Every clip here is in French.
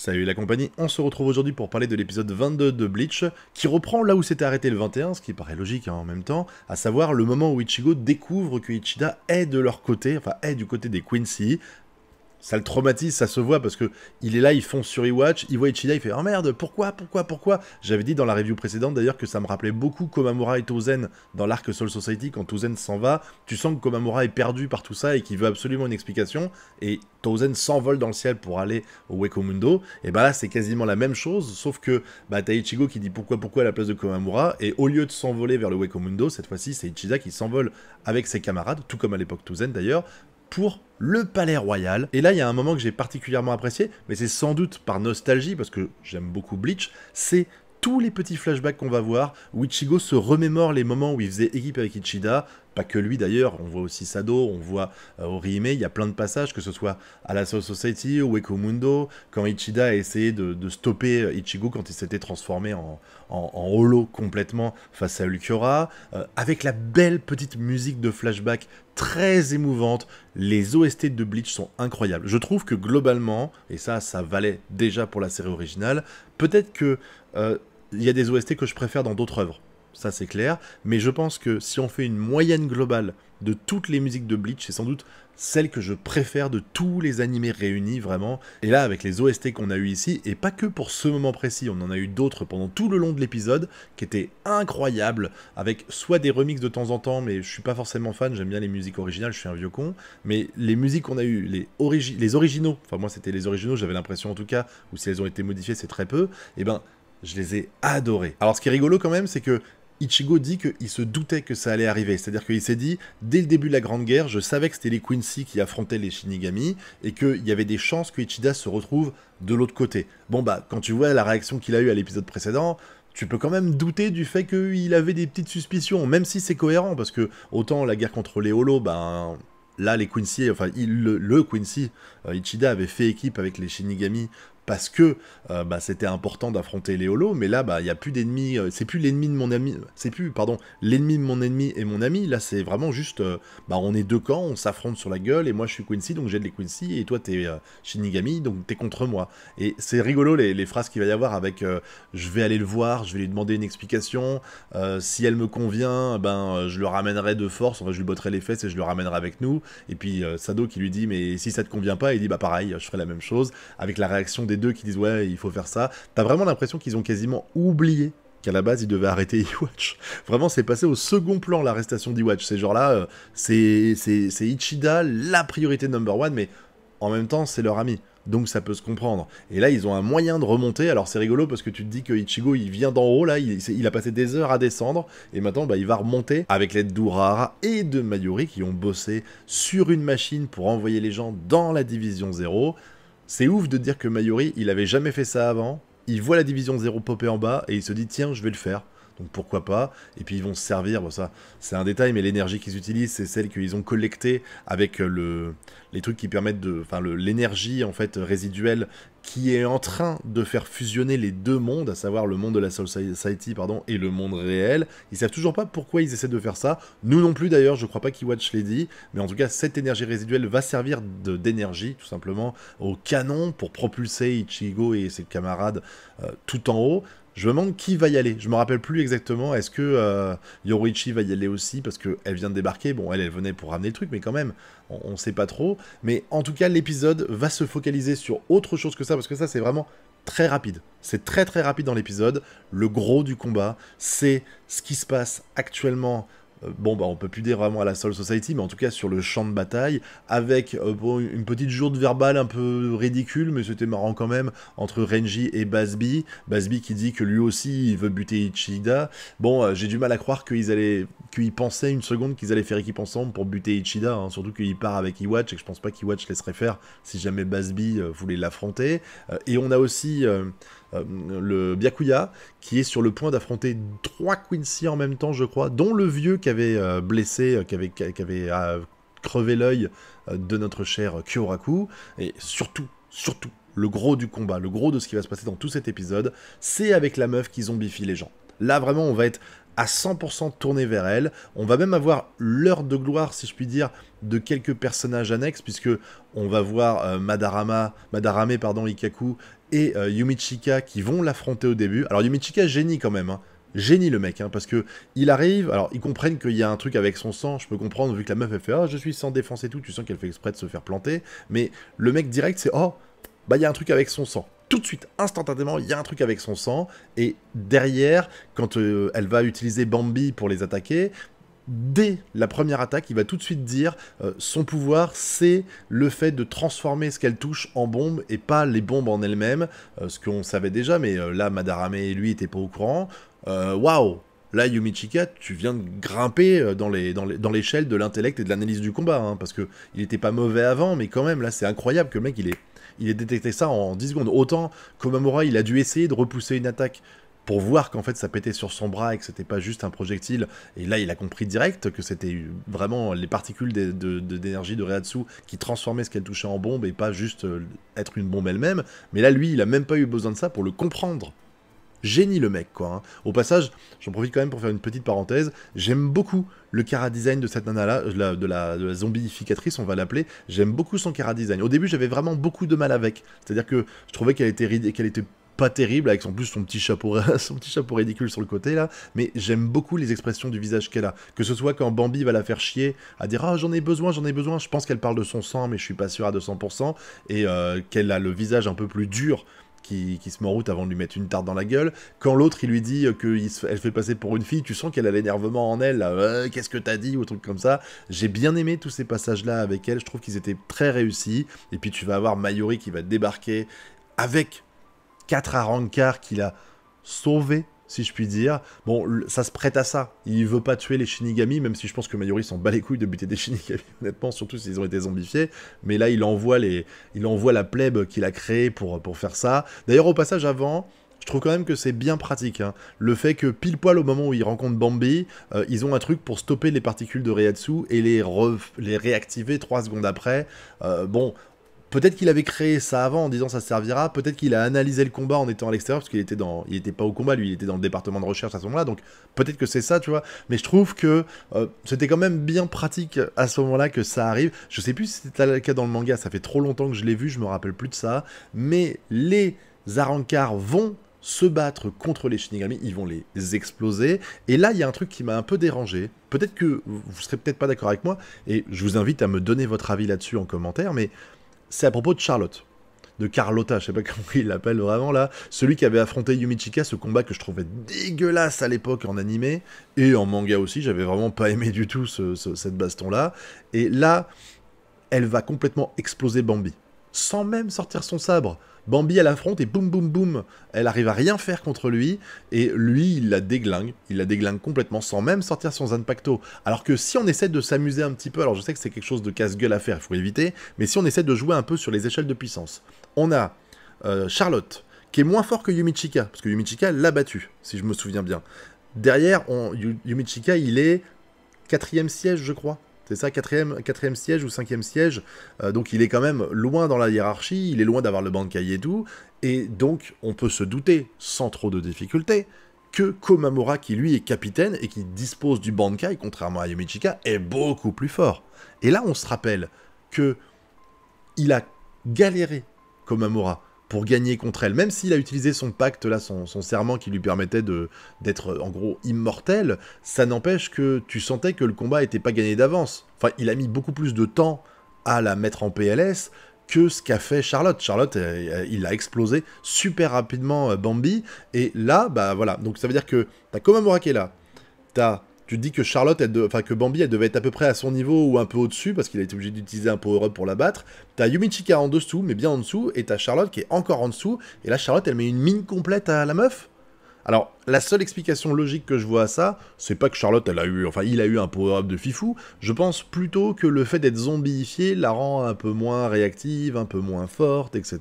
Salut la compagnie, on se retrouve aujourd'hui pour parler de l'épisode 22 de Bleach, qui reprend là où s'était arrêté le 21, ce qui paraît logique hein, en même temps, à savoir le moment où Ichigo découvre que Ichida est de leur côté, enfin est du côté des Quincy, ça le traumatise, ça se voit parce que il est là, il fonce sur e il voit Ichida, il fait oh merde, pourquoi, pourquoi, pourquoi J'avais dit dans la review précédente d'ailleurs que ça me rappelait beaucoup Komamura et Tozen dans l'arc Soul Society quand Tozen s'en va, tu sens que Komamura est perdu par tout ça et qu'il veut absolument une explication et Tozen s'envole dans le ciel pour aller au Wekomundo, Mundo. Et bah là c'est quasiment la même chose sauf que bah t'as Ichigo qui dit pourquoi, pourquoi à la place de Komamura et au lieu de s'envoler vers le Wekomundo, cette fois-ci c'est Ichida qui s'envole avec ses camarades, tout comme à l'époque Tozen d'ailleurs, pour le Palais Royal. Et là, il y a un moment que j'ai particulièrement apprécié, mais c'est sans doute par nostalgie, parce que j'aime beaucoup Bleach, c'est tous les petits flashbacks qu'on va voir, où Ichigo se remémore les moments où il faisait équipe avec Ichida, pas que lui d'ailleurs, on voit aussi Sado, on voit euh, Orihime, il y a plein de passages, que ce soit à la Soul Society ou Mundo, quand Ichida a essayé de, stopper euh, Ichigo quand il s'était transformé en, en, holo complètement face à Ulquiorra, euh, avec la belle petite musique de flashback très émouvante. Les OST de Bleach sont incroyables. Je trouve que globalement, et ça, ça valait déjà pour la série originale, peut-être que il y a des OST que je préfère dans d'autres œuvres ça c'est clair, mais je pense que si on fait une moyenne globale de toutes les musiques de Bleach, c'est sans doute celle que je préfère de tous les animés réunis vraiment. Et là, avec les OST qu'on a eu ici, et pas que pour ce moment précis, on en a eu d'autres pendant tout le long de l'épisode qui étaient incroyables, avec soit des remixes de temps en temps, mais je suis pas forcément fan, j'aime bien les musiques originales, je suis un vieux con, mais les musiques qu'on a eues, les, originaux, enfin moi c'était les originaux, j'avais l'impression en tout cas, ou si elles ont été modifiées, c'est très peu, et eh ben je les ai adorées. Alors ce qui est rigolo quand même, c'est que Ichigo dit qu'il se doutait que ça allait arriver. C'est-à-dire qu'il s'est dit, dès le début de la Grande Guerre, je savais que c'était les Quincy qui affrontaient les Shinigami et qu'il y avait des chances que Ichida se retrouve de l'autre côté. Bon bah, quand tu vois la réaction qu'il a eue à l'épisode précédent, tu peux quand même douter du fait qu'il avait des petites suspicions, même si c'est cohérent, parce que autant la guerre contre les Holo, ben là les Quincy, enfin le, Quincy, euh, Ichida avait fait équipe avec les Shinigami parce que euh, bah, c'était important d'affronter les holos, mais là, bah, il n'y a plus d'ennemis, euh, c'est plus l'ennemi de mon ami, c'est plus, pardon, l'ennemi de mon ennemi et mon ami, là c'est vraiment juste, euh, bah, on est deux camps, on s'affronte sur la gueule, et moi je suis Quincy, donc j'aide les Quincy, et toi tu es Shinigami, donc tu es contre moi. Et c'est rigolo les, phrases qu'il va y avoir avec je vais aller le voir, je vais lui demander une explication, si elle me convient, ben je le ramènerai de force, enfin je lui botterai les fesses et je le ramènerai avec nous, et puis Sado qui lui dit mais si ça te convient pas, il dit bah pareil, je ferai la même chose, avec la réaction des deux qui disent ouais, il faut faire ça. T'as vraiment l'impression qu'ils ont quasiment oublié qu'à la base, ils devaient arrêter e Vraiment, c'est passé au second plan l'arrestation d'eWatch. C'est euh, Ces gens-là, c'est Ichida la priorité number one, mais en même temps, c'est leur ami. Donc ça peut se comprendre. Et là, ils ont un moyen de remonter. Alors c'est rigolo parce que tu te dis que Ichigo, il vient d'en haut, là, il, a passé des heures à descendre. Et maintenant, bah, il va remonter avec l'aide d'Urara et de Mayuri qui ont bossé sur une machine pour envoyer les gens dans la division 0. C'est ouf de dire que Mayuri, il avait jamais fait ça avant. Il voit la division 0 popper en bas et il se dit tiens, je vais le faire. Donc pourquoi pas Et puis ils vont se servir, bon ça c'est un détail, mais l'énergie qu'ils utilisent, c'est celle qu'ils ont collectée avec euh, le, les trucs qui permettent de... Enfin l'énergie en fait résiduelle qui est en train de faire fusionner les deux mondes, à savoir le monde de la Soul Society pardon, et le monde réel. Ils savent toujours pas pourquoi ils essaient de faire ça. Nous non plus d'ailleurs, je crois pas qu'Ewatch l'ait dit, mais en tout cas, cette énergie résiduelle va servir d'énergie, tout simplement, au canon pour propulser Ichigo et ses camarades euh, tout en haut. Je me demande qui va y aller. Je me rappelle plus exactement. Est-ce que euh, Yoruichi va y aller aussi parce qu'elle vient de débarquer Bon, elle, elle venait pour ramener le truc, mais quand même, on ne sait pas trop. Mais en tout cas, l'épisode va se focaliser sur autre chose que ça, parce que ça, c'est vraiment très rapide. C'est très très rapide dans l'épisode. Le gros du combat, c'est ce qui se passe actuellement euh, bon bah on peut plus dire vraiment à la Soul Society, mais en tout cas sur le champ de bataille, avec euh, une petite joute verbale un peu ridicule, mais c'était marrant quand même, entre Renji et Basbi. Basbi qui dit que lui aussi il veut buter Ichida, bon euh, j'ai du mal à croire qu'ils allaient, qu'ils pensaient une seconde qu'ils allaient faire équipe ensemble pour buter Ichida, hein, surtout qu'il part avec Iwatch et que je pense pas qu'Iwatch laisserait faire si jamais Basbi voulait l'affronter, et on a aussi... Euh, le Byakuya, qui est sur le point d'affronter trois Quincy en même temps, je crois, dont le vieux qui avait euh, blessé, euh, qui avait, qui crevé l'œil de notre cher Kyoraku, et surtout, surtout, le gros du combat, le gros de ce qui va se passer dans tout cet épisode, c'est avec la meuf qui zombifie les gens. Là, vraiment, on va être à 100% tourné vers elle. On va même avoir l'heure de gloire, si je puis dire, de quelques personnages annexes, puisque on va voir euh, Madarama, Madarame pardon, Ikaku et euh, Yumichika qui vont l'affronter au début. Alors Yumichika, génie quand même, hein. Génie le mec, hein, parce que il arrive, alors ils comprennent qu'il y a un truc avec son sang, je peux comprendre, vu que la meuf elle fait Ah, je suis sans défense et tout, tu sens qu'elle fait exprès de se faire planter, mais le mec direct c'est Oh, bah il y a un truc avec son sang tout de suite, instantanément, il y a un truc avec son sang. Et derrière, quand euh, elle va utiliser Bambi pour les attaquer, dès la première attaque, il va tout de suite dire euh, son pouvoir, c'est le fait de transformer ce qu'elle touche en bombe et pas les bombes en elles-mêmes. Euh, ce qu'on savait déjà, mais là, Madarame et lui n'étaient pas au courant. Waouh Là, Yumichika, tu viens de grimper dans l'échelle de l'intellect et de l'analyse du combat, hein, parce que il était pas mauvais avant, mais quand même, là, c'est incroyable que le mec, il est il a détecté ça en 10 secondes. Autant Komamura, il a dû essayer de repousser une attaque pour voir qu'en fait ça pétait sur son bras et que c'était pas juste un projectile. Et là, il a compris direct que c'était vraiment les particules d'énergie de, de, de Rehatsu qui transformaient ce qu'elle touchait en bombe et pas juste euh, être une bombe elle-même. Mais là, lui, il a même pas eu besoin de ça pour le comprendre. Génie le mec, quoi. Hein. Au passage, j'en profite quand même pour faire une petite parenthèse. J'aime beaucoup le cara-design de cette nana-là, euh, de la, de zombificatrice, on va l'appeler. J'aime beaucoup son cara-design. Au début, j'avais vraiment beaucoup de mal avec. C'est-à-dire que je trouvais qu'elle était et qu'elle était pas terrible avec en plus son petit chapeau son petit chapeau ridicule sur le côté là mais j'aime beaucoup les expressions du visage qu'elle a que ce soit quand Bambi va la faire chier à dire ah j'en ai besoin j'en ai besoin je pense qu'elle parle de son sang mais je suis pas sûr à 200% et euh, qu'elle a le visage un peu plus dur qui, se met en route avant de lui mettre une tarte dans la gueule. Quand l'autre, il lui dit qu'elle fait passer pour une fille, tu sens qu'elle a l'énervement en elle, euh, qu'est-ce que t'as dit, ou truc comme ça. J'ai bien aimé tous ces passages-là avec elle, je trouve qu'ils étaient très réussis. Et puis tu vas avoir Mayuri qui va débarquer avec quatre arancars qu'il a sauvés si je puis dire. Bon, ça se prête à ça. Il veut pas tuer les Shinigami, même si je pense que Mayuri s'en bat les couilles de buter des Shinigami, honnêtement, surtout s'ils ont été zombifiés. Mais là, il envoie, les... il envoie la plèbe qu'il a créée pour, pour faire ça. D'ailleurs, au passage, avant, je trouve quand même que c'est bien pratique. Hein. Le fait que pile poil au moment où ils rencontrent Bambi, euh, ils ont un truc pour stopper les particules de Ryatsu et les, les réactiver trois secondes après. Euh, bon, Peut-être qu'il avait créé ça avant en disant ça servira. Peut-être qu'il a analysé le combat en étant à l'extérieur parce qu'il était dans, il était pas au combat, lui, il était dans le département de recherche à ce moment-là. Donc peut-être que c'est ça, tu vois. Mais je trouve que euh, c'était quand même bien pratique à ce moment-là que ça arrive. Je sais plus si c'était le cas dans le manga. Ça fait trop longtemps que je l'ai vu, je me rappelle plus de ça. Mais les Arancars vont se battre contre les Shinigami, ils vont les exploser. Et là, il y a un truc qui m'a un peu dérangé. Peut-être que vous ne serez peut-être pas d'accord avec moi, et je vous invite à me donner votre avis là-dessus en commentaire, mais c'est à propos de Charlotte. De Carlotta, je sais pas comment il l'appelle vraiment là. Celui qui avait affronté Yumichika, ce combat que je trouvais dégueulasse à l'époque en animé. Et en manga aussi, j'avais vraiment pas aimé du tout ce, ce, cette baston là. Et là, elle va complètement exploser Bambi sans même sortir son sabre. Bambi à la et boum boum boum, elle arrive à rien faire contre lui et lui il la déglingue, il la déglingue complètement sans même sortir son Zanpacto. Alors que si on essaie de s'amuser un petit peu, alors je sais que c'est quelque chose de casse-gueule à faire, il faut éviter, mais si on essaie de jouer un peu sur les échelles de puissance, on a euh, Charlotte qui est moins fort que Yumichika, parce que Yumichika l'a battu, si je me souviens bien. Derrière, Yumichika il est quatrième siège je crois, c'est ça, quatrième, siège ou cinquième siège. Euh, donc il est quand même loin dans la hiérarchie, il est loin d'avoir le Bankai et tout. Et donc on peut se douter, sans trop de difficultés, que Komamura, qui lui est capitaine et qui dispose du Bankai, contrairement à Yomichika, est beaucoup plus fort. Et là on se rappelle que il a galéré, Komamura, pour gagner contre elle. Même s'il a utilisé son pacte, là, son, serment qui lui permettait d'être euh, en gros immortel, ça n'empêche que tu sentais que le combat n'était pas gagné d'avance. Enfin, il a mis beaucoup plus de temps à la mettre en PLS que ce qu'a fait Charlotte. Charlotte, euh, euh, il a explosé super rapidement Bambi. Et là, bah voilà. Donc ça veut dire que t'as comme un est là, t'as tu te dis que Charlotte, enfin que Bambi, elle devait être à peu près à son niveau ou un peu au-dessus parce qu'il a été obligé d'utiliser un power-up pour la battre. T'as Yumichika en dessous, mais bien en dessous, et t'as Charlotte qui est encore en dessous. Et là, Charlotte, elle met une mine complète à la meuf. Alors, la seule explication logique que je vois à ça, c'est pas que Charlotte, elle a eu, enfin, il a eu un power-up de fifou. Je pense plutôt que le fait d'être zombifiée la rend un peu moins réactive, un peu moins forte, etc.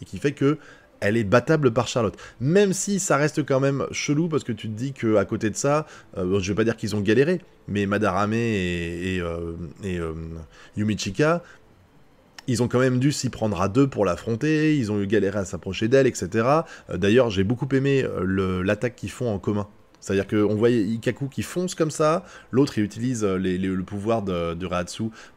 Et qui fait que elle est battable par Charlotte. Même si ça reste quand même chelou parce que tu te dis que à côté de ça, euh, je ne vais pas dire qu'ils ont galéré, mais Madarame et, et, euh, euh, Yumichika, ils ont quand même dû s'y prendre à deux pour l'affronter, ils ont eu galéré à s'approcher d'elle, etc. D'ailleurs, j'ai beaucoup aimé l'attaque qu'ils font en commun c'est-à-dire qu'on voit Ikaku qui fonce comme ça, l'autre il utilise euh, le pouvoir de, de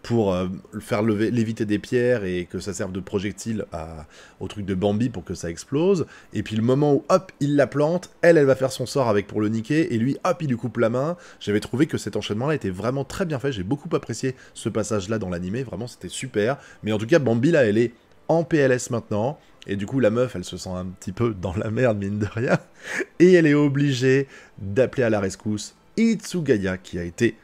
pour euh, faire lever, léviter des pierres et que ça serve de projectile à, au truc de Bambi pour que ça explose. Et puis le moment où hop, il la plante, elle, elle va faire son sort avec pour le niquer et lui hop, il lui coupe la main. J'avais trouvé que cet enchaînement-là était vraiment très bien fait. J'ai beaucoup apprécié ce passage-là dans l'animé, vraiment c'était super. Mais en tout cas, Bambi là, elle est en PLS maintenant. Et du coup, la meuf, elle se sent un petit peu dans la merde, mine de rien. Et elle est obligée d'appeler à la rescousse Itsugaya, qui a été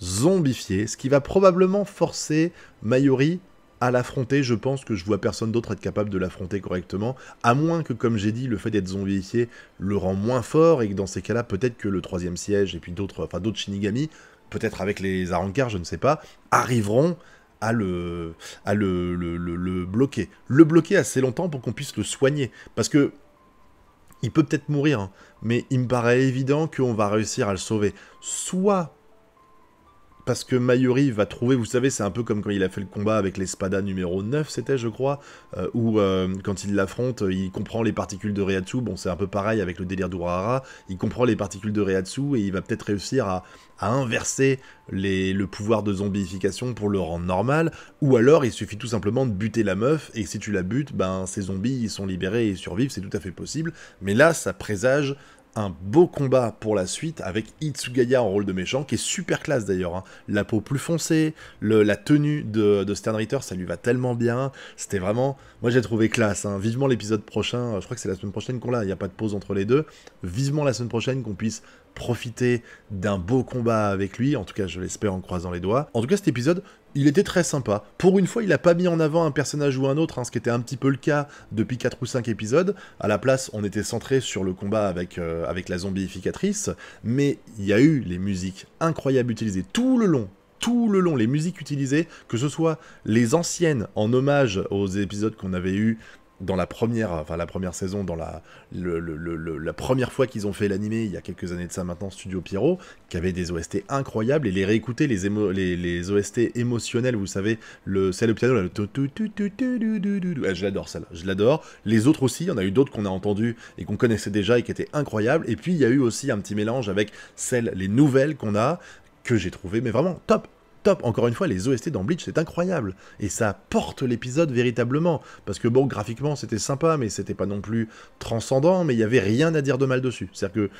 zombifié, ce qui va probablement forcer Mayori à l'affronter. Je pense que je vois personne d'autre être capable de l'affronter correctement, à moins que, comme j'ai dit, le fait d'être zombifié le rend moins fort, et que dans ces cas-là, peut-être que le troisième siège et puis d'autres, enfin d'autres Shinigami, peut-être avec les Arankars, je ne sais pas, arriveront à le, le, bloquer. Le bloquer assez longtemps pour qu'on puisse le soigner. Parce que il peut peut-être mourir, hein. mais il me paraît évident qu'on va réussir à le sauver. Soit parce que Mayuri va trouver, vous savez, c'est un peu comme quand il a fait le combat avec l'Espada numéro 9, c'était je crois, euh, où euh, quand il l'affronte, euh, il comprend les particules de Reatsu, bon c'est un peu pareil avec le délire d'Urahara, il comprend les particules de Reatsu et il va peut-être réussir à, inverser le pouvoir de zombification pour le rendre normal, ou alors il suffit tout simplement de buter la meuf, et si tu la butes, ben ces zombies ils sont libérés et survivent, c'est tout à fait possible, mais là ça présage un beau combat pour la suite avec Itsugaya en rôle de méchant, qui est super classe d'ailleurs. Hein. La peau plus foncée, la tenue de, de, Stern Ritter, ça lui va tellement bien. C'était vraiment. Moi j'ai trouvé classe. Hein. Vivement l'épisode prochain, euh, je crois que c'est la semaine prochaine qu'on l'a, il n'y a pas de pause entre les deux. Vivement la semaine prochaine qu'on puisse profiter d'un beau combat avec lui, en tout cas je l'espère en croisant les doigts. En tout cas cet épisode, il était très sympa. Pour une fois, il n'a pas mis en avant un personnage ou un autre, hein, ce qui était un petit peu le cas depuis quatre ou cinq épisodes. À la place, on était centré sur le combat avec, euh, avec la zombificatrice, mais il y a eu les musiques incroyables utilisées tout le long, tout le long les musiques utilisées, que ce soit les anciennes en hommage aux épisodes qu'on avait eu dans la première, enfin la première saison, dans la, la première fois qu'ils ont fait l'animé, il y a quelques années de ça maintenant, Studio Pierrot, qui avait des OST incroyables, et les réécouter, les, les, les, OST émotionnels, vous savez, le, celle au piano, je l'adore celle-là, je l'adore. Les autres aussi, il y en a eu d'autres qu'on a entendues et qu'on connaissait déjà et qui étaient incroyables, et puis il y a eu aussi un petit mélange avec celles, les nouvelles qu'on a, que j'ai trouvé mais vraiment top top. Encore une fois, les OST dans Bleach, c'est incroyable. Et ça porte l'épisode véritablement. Parce que bon, graphiquement, c'était sympa, mais c'était pas non plus transcendant, mais il y avait rien à dire de mal dessus. C'est-à-dire que.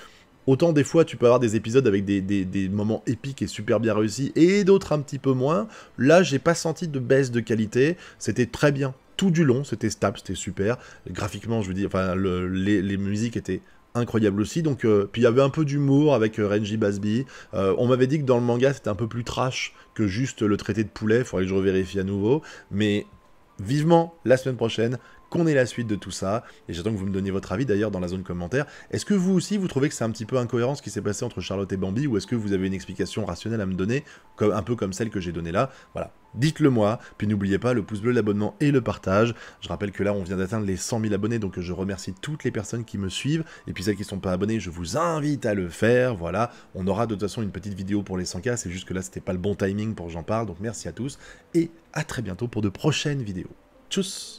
Autant des fois tu peux avoir des épisodes avec des, moments épiques et super bien réussis, et d'autres un petit peu moins. Là, j'ai pas senti de baisse de qualité, c'était très bien tout du long, c'était stable, c'était super. Graphiquement, je veux dire, enfin, les, musiques étaient incroyable aussi. Donc, euh, puis il y avait un peu d'humour avec euh, Renji Basby. Euh, on m'avait dit que dans le manga, c'était un peu plus trash que juste le traité de poulet. Faudrait que je revérifie à nouveau. Mais vivement la semaine prochaine qu'on ait la suite de tout ça. Et j'attends que vous me donniez votre avis d'ailleurs dans la zone commentaire. Est-ce que vous aussi, vous trouvez que c'est un petit peu incohérent ce qui s'est passé entre Charlotte et Bambi ou est-ce que vous avez une explication rationnelle à me donner, comme, un peu comme celle que j'ai donnée là Voilà, dites-le moi. Puis n'oubliez pas le pouce bleu, l'abonnement et le partage. Je rappelle que là, on vient d'atteindre les 100 000 abonnés, donc je remercie toutes les personnes qui me suivent. Et puis celles qui ne sont pas abonnées, je vous invite à le faire. Voilà, on aura de toute façon une petite vidéo pour les 100K. C'est juste que là, c'était pas le bon timing pour j'en parle. Donc merci à tous et à très bientôt pour de prochaines vidéos. Tchuss